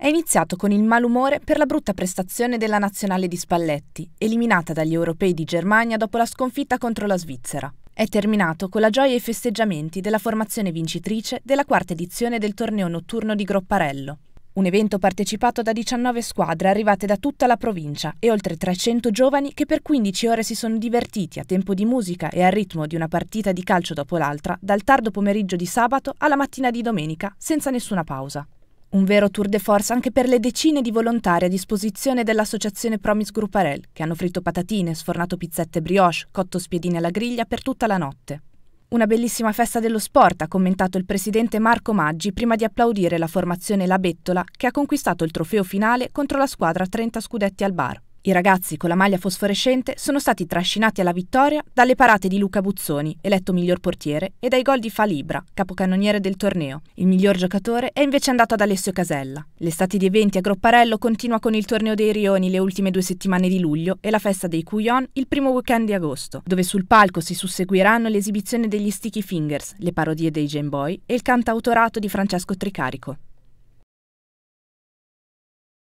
È iniziato con il malumore per la brutta prestazione della nazionale di Spalletti, eliminata dagli europei di Germania dopo la sconfitta contro la Svizzera. È terminato con la gioia e i festeggiamenti della formazione vincitrice della quarta edizione del torneo notturno di Gropparello. Un evento partecipato da 19 squadre arrivate da tutta la provincia e oltre 300 giovani che per 15 ore si sono divertiti a tempo di musica e al ritmo di una partita di calcio dopo l'altra, dal tardo pomeriggio di sabato alla mattina di domenica, senza nessuna pausa. Un vero tour de force anche per le decine di volontari a disposizione dell'associazione Promis Grupparel, che hanno fritto patatine, sfornato pizzette brioche, cotto spiedini alla griglia per tutta la notte. Una bellissima festa dello sport, ha commentato il presidente Marco Maggi prima di applaudire la formazione La Bettola, che ha conquistato il trofeo finale contro la squadra 30 scudetti al bar. I ragazzi con la maglia fosforescente sono stati trascinati alla vittoria dalle parate di Luca Buzzoni, eletto miglior portiere, e dai gol di Falibra, capocannoniere del torneo. Il miglior giocatore è invece andato ad Alessio Casella. L'estate di eventi a Gropparello continua con il torneo dei Rioni le ultime due settimane di luglio e la festa dei Cuyon il primo weekend di agosto, dove sul palco si susseguiranno l'esibizione degli Sticky Fingers, le parodie dei Game Boy e il cantautorato di Francesco Tricarico.